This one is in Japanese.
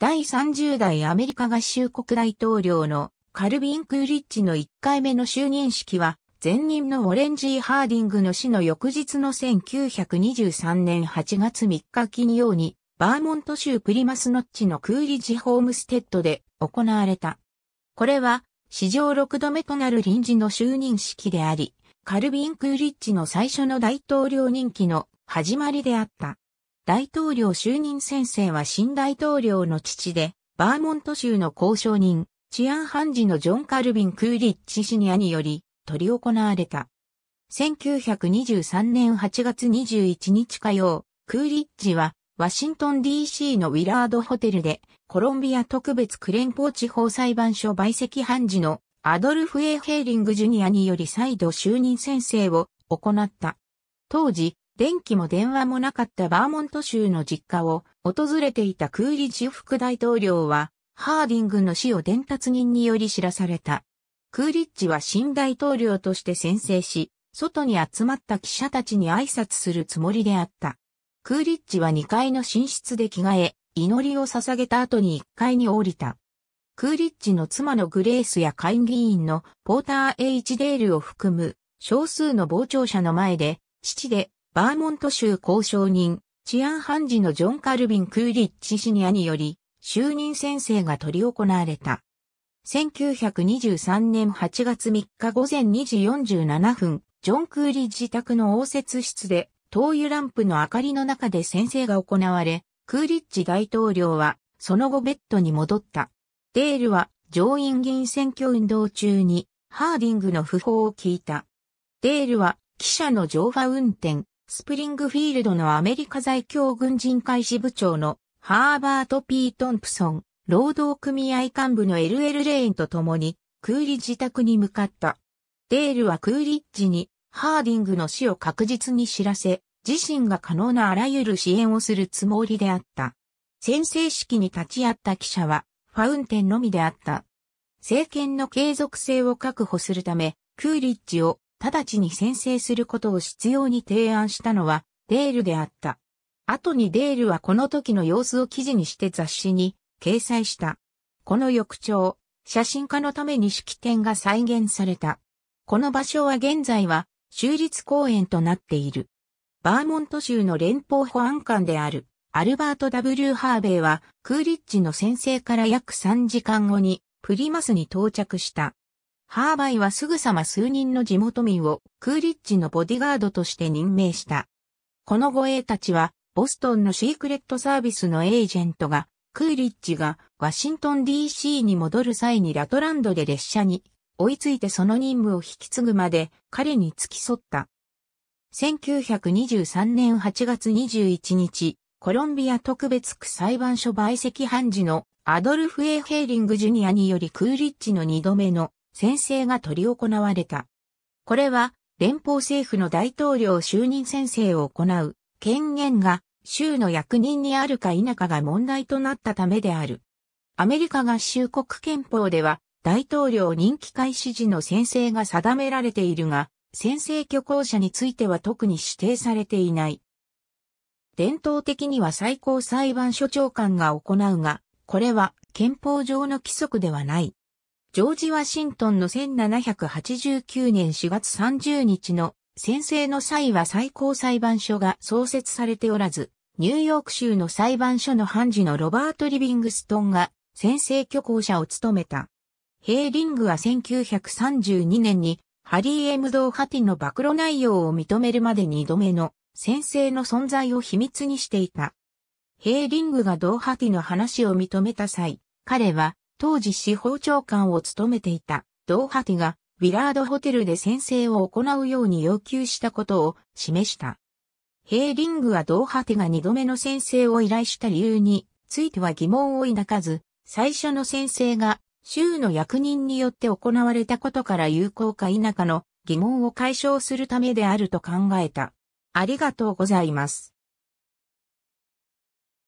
第30代アメリカ合衆国大統領のカルビン・クーリッチの1回目の就任式は、前任のオレン・ジー・ハーディングの死の翌日の1923年8月3日金曜に、バーモント州プリマスノッチのクーリッジ・ホームステッドで行われた。これは、史上6度目となる臨時の就任式であり、カルビン・クーリッチの最初の大統領任期の始まりであった。大統領就任先生は新大統領の父で、バーモント州の交渉人、治安判事のジョン・カルビン・クーリッチ・シニアにより、取り行われた。1923年8月21日火曜、クーリッチは、ワシントン DC のウィラードホテルで、コロンビア特別クレンポー地方裁判所売席判事のアドルフ・エーヘーリング・ジュニアにより再度就任宣誓を行った。当時、電気も電話もなかったバーモント州の実家を訪れていたクーリッジ副大統領は、ハーディングの死を伝達人により知らされた。クーリッジは新大統領として宣誓し、外に集まった記者たちに挨拶するつもりであった。クーリッジは2階の寝室で着替え、祈りを捧げた後に1階に降りた。クーリッジの妻のグレースや会議員のポーター・エイチデールを含む少数の傍聴者の前で、父でバーモント州交渉人、治安判事のジョン・カルビン・クーリッチシニアにより、就任宣誓が取り行われた。1923年8月3日午前2時47分、ジョン・クーリッ自宅の応接室で、灯油ランプの明かりの中で宣誓が行われ、クーリッチ大統領は、その後ベッドに戻った。デールは、上院議員選挙運動中に、ハーディングの訃報を聞いた。デールは、記者の乗馬運転、スプリングフィールドのアメリカ在京軍人会支部長のハーバート・ピー・トンプソン、労働組合幹部の LL レーンと共に、クーリッジ宅に向かった。デールはクーリッジに、ハーディングの死を確実に知らせ、自身が可能なあらゆる支援をするつもりであった。宣誓式に立ち会った記者は、ファウンテンのみであった。政権の継続性を確保するため、クーリッジを直ちに先制することを必要に提案したのは、デールであった。後にデールはこの時の様子を記事にして雑誌に掲載した。この翌朝、写真家のために式典が再現された。この場所は現在は州立公園となっている。バーモント州の連邦保安官であるアルバート・ W・ ハーベイはクーリッジの先生から約3時間後にプリマスに到着した。ハーバイはすぐさま数人の地元民をクーリッジのボディガードとして任命した。この護衛たちは、ボストンのシークレットサービスのエージェントが、クーリッジがワシントン DC に戻る際にラトランドで列車に追いついてその任務を引き継ぐまで彼に付き添った。1923年8月21日、コロンビア特別区裁判所陪席判事のアドルフ・エーヘーリング・ジュニアによりクーリッジの2度目の宣誓が取り行われた。これは連邦政府の大統領就任宣誓を行う権限が州の役人にあるか否かが問題となったためである。アメリカ合衆国憲法では大統領任期開始時の宣誓が定められているが、宣誓挙行者については特に指定されていない。伝統的には最高裁判所長官が行うが、これは憲法上の規則ではない。ジョージ・ワシントンの1789年4月30日の宣誓の際は最高裁判所が創設されておらず、ニューヨーク州の裁判所の判事のロバート・リビングストンが宣誓挙行者を務めた。ヘーリングは1932年にハリー・エム・ドーハティの暴露内容を認めるまで2度目の先生の存在を秘密にしていた。ヘーリングがドーハティの話を認めた際、彼は当時司法長官を務めていたドーハティがウィラードホテルで宣誓を行うように要求したことを示した。ヘーリングはドーハティが二度目の宣誓を依頼した理由については疑問を抱かず、最初の宣誓が州の役人によって行われたことから有効か否かの疑問を解消するためであると考えた。ありがとうございます。